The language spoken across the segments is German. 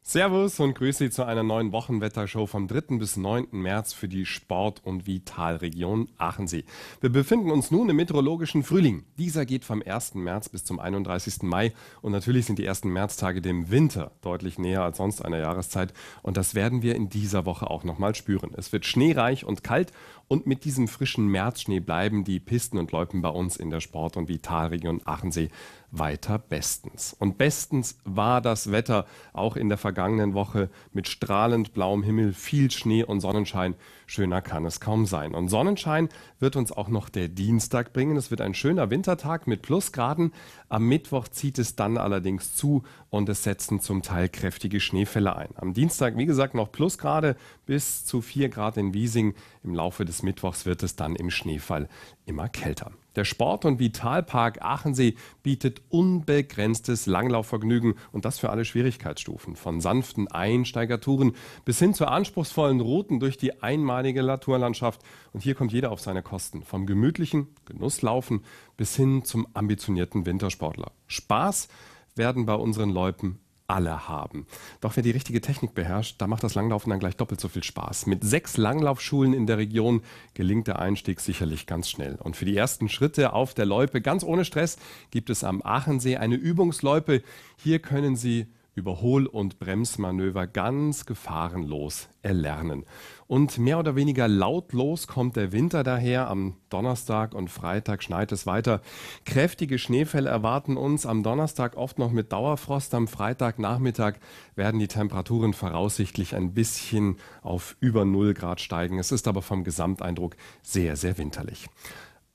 Servus und grüße zu einer neuen Wochenwettershow vom 3. bis 9. März für die Sport- und Vitalregion Aachensee. Wir befinden uns nun im meteorologischen Frühling. Dieser geht vom 1. März bis zum 31. Mai und natürlich sind die ersten Märztage dem Winter deutlich näher als sonst einer Jahreszeit und das werden wir in dieser Woche auch nochmal spüren. Es wird schneereich und kalt und mit diesem frischen Märzschnee bleiben die Pisten und Läupen bei uns in der Sport- und Vitalregion Aachensee weiter bestens. Und bestens war das Wetter auch in der vergangenen Woche mit strahlend blauem Himmel, viel Schnee und Sonnenschein. Schöner kann es kaum sein. Und Sonnenschein wird uns auch noch der Dienstag bringen. Es wird ein schöner Wintertag mit Plusgraden. Am Mittwoch zieht es dann allerdings zu und es setzen zum Teil kräftige Schneefälle ein. Am Dienstag, wie gesagt, noch Plusgrade bis zu 4 Grad in Wiesing. Im Laufe des bis Mittwochs wird es dann im Schneefall immer kälter. Der Sport- und Vitalpark Aachensee bietet unbegrenztes Langlaufvergnügen und das für alle Schwierigkeitsstufen. Von sanften Einsteigertouren bis hin zu anspruchsvollen Routen durch die einmalige Naturlandschaft. Und hier kommt jeder auf seine Kosten. Vom gemütlichen Genusslaufen bis hin zum ambitionierten Wintersportler. Spaß werden bei unseren Läupen alle haben. Doch wer die richtige Technik beherrscht, da macht das Langlaufen dann gleich doppelt so viel Spaß. Mit sechs Langlaufschulen in der Region gelingt der Einstieg sicherlich ganz schnell. Und für die ersten Schritte auf der Loipe ganz ohne Stress gibt es am Aachensee eine Übungsloipe. Hier können Sie Überhol- und Bremsmanöver ganz gefahrenlos erlernen. Und mehr oder weniger lautlos kommt der Winter daher. Am Donnerstag und Freitag schneit es weiter. Kräftige Schneefälle erwarten uns am Donnerstag oft noch mit Dauerfrost. Am Freitagnachmittag werden die Temperaturen voraussichtlich ein bisschen auf über 0 Grad steigen. Es ist aber vom Gesamteindruck sehr, sehr winterlich.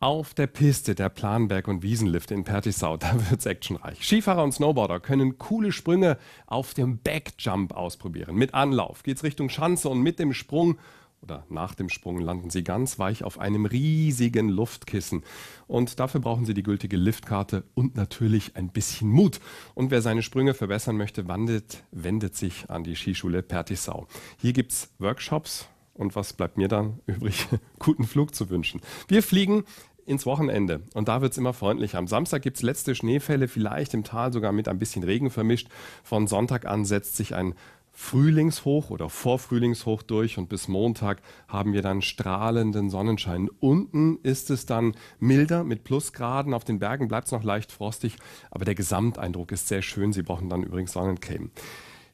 Auf der Piste der Planberg- und Wiesenlift in Pertisau, da wird es actionreich. Skifahrer und Snowboarder können coole Sprünge auf dem Backjump ausprobieren. Mit Anlauf geht es Richtung Schanze und mit dem Sprung oder nach dem Sprung landen sie ganz weich auf einem riesigen Luftkissen. Und dafür brauchen sie die gültige Liftkarte und natürlich ein bisschen Mut. Und wer seine Sprünge verbessern möchte, wandelt, wendet sich an die Skischule Pertisau. Hier gibt es Workshops. Und was bleibt mir dann übrig? Guten Flug zu wünschen. Wir fliegen ins Wochenende. Und da wird es immer freundlicher. Am Samstag gibt es letzte Schneefälle, vielleicht im Tal sogar mit ein bisschen Regen vermischt. Von Sonntag an setzt sich ein Frühlingshoch oder Vorfrühlingshoch durch und bis Montag haben wir dann strahlenden Sonnenschein. Unten ist es dann milder mit Plusgraden, auf den Bergen bleibt es noch leicht frostig, aber der Gesamteindruck ist sehr schön. Sie brauchen dann übrigens Sonnencreme.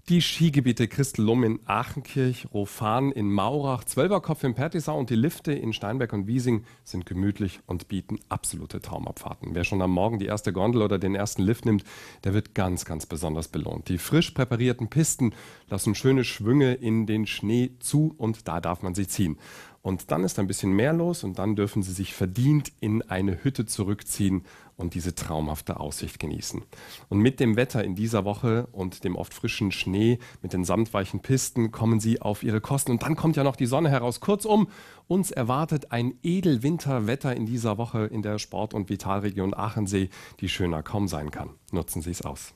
Die Skigebiete Christelum in Aachenkirch, Rofan in Maurach, Zwölberkopf in Pertisau und die Lifte in Steinberg und Wiesing sind gemütlich und bieten absolute Traumabfahrten. Wer schon am Morgen die erste Gondel oder den ersten Lift nimmt, der wird ganz, ganz besonders belohnt. Die frisch präparierten Pisten lassen schöne Schwünge in den Schnee zu und da darf man sie ziehen. Und dann ist ein bisschen mehr los und dann dürfen sie sich verdient in eine Hütte zurückziehen und diese traumhafte Aussicht genießen. Und mit dem Wetter in dieser Woche und dem oft frischen Schnee mit den samtweichen Pisten kommen sie auf ihre Kosten. Und dann kommt ja noch die Sonne heraus. Kurzum, uns erwartet ein Edelwinterwetter in dieser Woche in der Sport- und Vitalregion Aachensee, die schöner kaum sein kann. Nutzen Sie es aus.